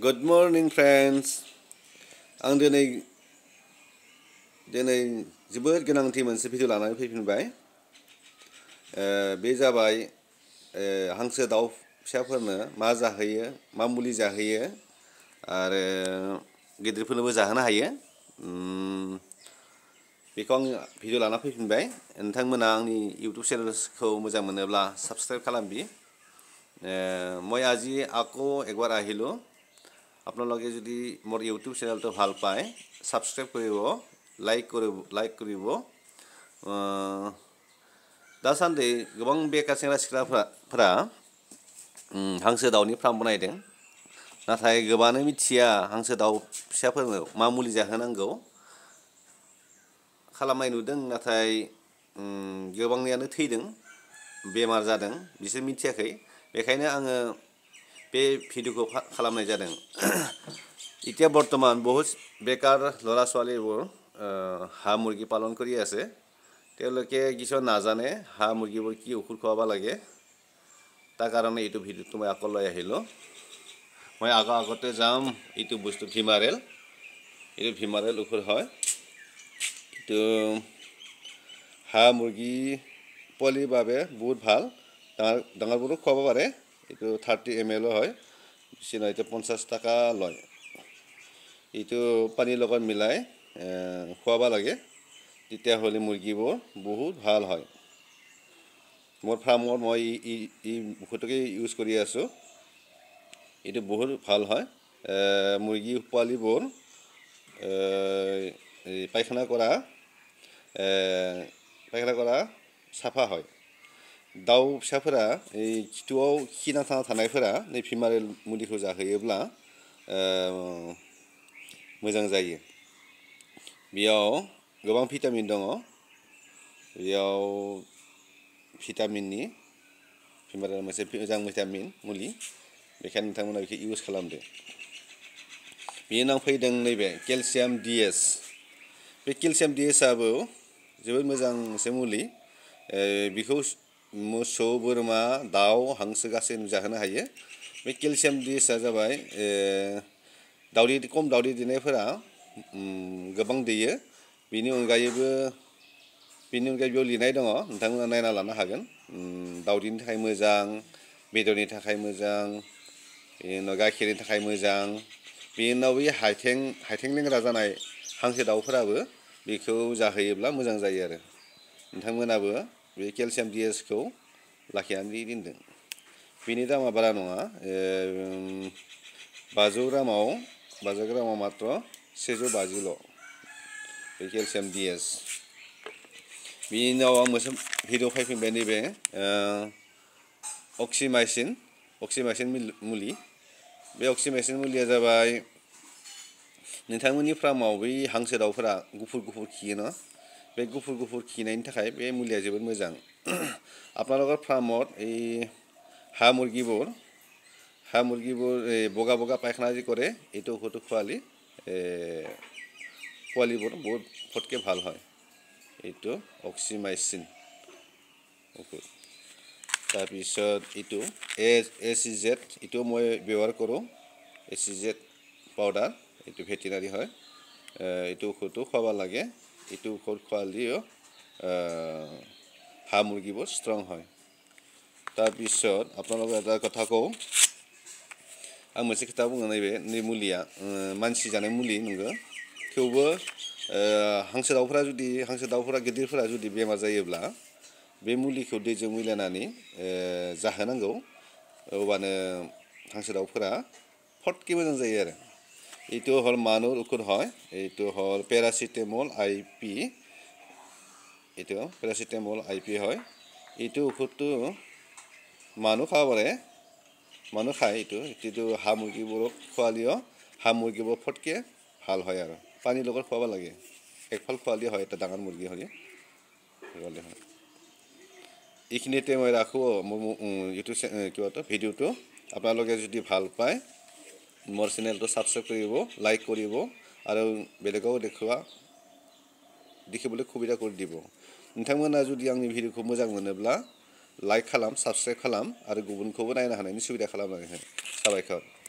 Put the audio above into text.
Good morning friends. आं दिनै दिनै जोबोद गोनांथि मोनसे भिडिअ लानानै फैफिनबाय बे जाबाय हांसो दाउ फिसाफोरनो मा जाहोयो मा मुलि जाहोयो आरो गिदिरफोरनोबो जाहोनो हायो बेखौ आं भिडिअ लाना फैफिनबाय नोंथांमोना आंनि इउटुब चेनेलखौ मोजां मोनोब्ला साबस्क्राइब खालामबि মই আজি আকৌ একবাৰ আহিলোঁ আপোনালোকে যদি মোৰ ইউটিউব চেনেলটো ভাল পায় ছাবস্ক্ৰাইব কৰিব লাইক কৰিব লাইক কৰিব दासान्दि गोबां बेकार सेंग्रा सिख्लाफ्रा हांसो दाउनि फार्म बानायदों नाथाय गोबाङानो मिथिया हांसो दाउ फिसाफोरनो मा मुलि जाहोनांगौ खालामनाय नुदों नाथाय गोबांनियानो थैदों बेमार जादों बिसोर मिथियाखै बेखायनो आङो बे भिडिअखौ खालामनाय जादों এতিয়া বৰ্তমান বহুত বেকাৰ ল'ৰা ছোৱালীবোৰ হাঁহ মুৰ্গী পালন কৰি আছে তেওঁলোকে কিছুমান নাজানে হাঁহ মুৰ্গীবোৰ কি ঔষধ খুৱাব লাগে তাৰ কাৰণে এইটো ভিডিঅ'টো মই আকৌ লৈ আহিলোঁ মই আকৌ আগতে যাম এইটো বস্তু ভীমাৰেল এইটো ভীমাৰেল ঔষধ হয় এইটো হাঁহ মুৰ্গী পোৱালিৰ বাবে বহুত ভাল ডাঙৰ ডাঙৰবোৰো খুৱাব পাৰে এইটো থাৰ্টি এম এলৰ হয় বিচনা এতিয়া পঞ্চাছ টকা লয় এইটো পানীৰ লগত মিলাই খুৱাব লাগে তেতিয়াহ'লে মুৰ্গীবোৰ বহুত ভাল হয় মোৰ ফাৰ্মত মই ই বহুতকে ইউজ কৰি আছোঁ এইটো বহুত ভাল হয় মুৰ্গী পোৱালিবোৰ পায়খানা কৰা পায়খানা কৰা চাফা হয় दाउ फिसाफोरा ओइ खिथुआव खिना थाना थानायफोरा नै भिमारेल मुलिखौ जाहोयोब्ला मोजां जायो बेयाव गोबां भिटामिन दङ बेयाव भिटामिननि भिमारेल मोनसे मोजां भिटामिन मुलि बेखायनो नोंथांमोना बेखौ इउज खालामदो बेनि उनाव फैदों नैबे केलसियाम डिएस बे केलसियाम डिएसआबो जोबोद मोजां मोनसे मुलि बेखौ मोसौ बोरमा दाउ हांसो गासैनो जाहोनो हायो बे केलसियाम डिसआ जाबाय दाउदै खम दाउदै दैनायफोरा गोबां दैयो बेनि अनगायैबो बेनि अनगायै बेयाव लिरनाय दङ नोंथांमोना नायना लानो हागोन दाउदैनि थाखाय मोजां बेदरनि थाखाय मोजां बेनि उनाव गाइखेरनि थाखाय मोजां बेनि उनाव बै हाइथें हाइथें लेंग्रा जानाय हांसो दाउफोराबो बेखौ जाहोयोब्ला मोजां जायो आरो नोंथांमोनाबो बे केलसियाम डिएसखौ लाखिनानै दोनदों बेनि दामा बारा नङा बाजौ ग्रामाव बाजौ ग्रामाव मात्र सेजौ बाजिल' बे केलसियाम डिएस बिनि उनाव आं मोनसे भिडिअ फैफिनबाय नैबे अक्सिमाइसिन अक्सिमाइसिन मुलि बे अक्सिमाइसिन मुलिया जाबाय नोंथांमोननि फार्माव बै हांसो दाउफोरा गुफुर गुफुर खियोना बे गुफुर गुफुर खिनायनि थाखाय बे मुलिया जोबोद मोजां আপোনালোকৰ ফাৰ্মত এই হাঁহ মুৰ্গীবোৰ হাঁহ মুৰ্গীবোৰ এই বগা বগা পায়খানা যি কৰে এইটো ঔষধটো খোৱালি পোৱালিবোৰ বহুত ফটকৈ ভাল হয় এইটো অক্সিমাইচিন ঔষধ তাৰপিছত এইটো এ এ চি জেড এইটো মই ব্যৱহাৰ কৰোঁ এ চি জেড পাউডাৰ এইটো ভেটেনাৰী হয় এইটো ঔষধটো খোৱাব লাগে এইটো ঔষধ খোৱালেও হাঁহ মুৰ্গীবোৰ ষ্ট্ৰং হয় তাৰপিছত আপোনালোকে এটা কথা কওঁ আৰু মোনচে কথা বুঙে নিমুলীয়া মানচি জানে মুলি নুগ থেওবো হাংসো দাওফ্রা যদি হাংসো দাওফ্রা গিদিরফ্রা যদি বেমার জায়গা বে মুলিকে দে মিলাই জাহ নগ অবানো হাংসো দাওফ্রা ফটকে মজা যায় আৰু এইটো হ'ল মানুহৰ ঔষধ হয় এইটো হ'ল পেৰাচিটেমল আই পি এইটো পেৰাচিটেমল আই পি হয় এইটো ঔষধটো মানুহ খাব পাৰে মানুহ খায় এইটো এইটো হাঁহ মুৰ্গীবোৰক খোৱালেও হাঁহ মুৰ্গীবোৰ ফটকে ভাল হয় আৰু পানীৰ লগত খুৱাব লাগে একফাল খোৱালে হয় এটা ডাঙৰ মুৰ্গী হ'লে হয় এইখিনিতে মই ৰাখোঁ মোৰ ইউটিউব কিবাটো ভিডিঅ'টো আপোনালোকে যদি ভাল পায় মোৰ চেনেলটো ছাবস্ক্ৰাইব কৰিব লাইক কৰিব আৰু বেলেগক দেখুৱা দেখিবলৈ সুবিধা কৰি দিব নিথামমানা যদি আমি ভিডিঅ'খৌ মোজাং মোনোব্লা লাইক খালাম ছাবস্ক্রাইব খালাম আৰু গুবুনখৌবো নাইনো হানায়নি সুবিধা খালাম আৰু হে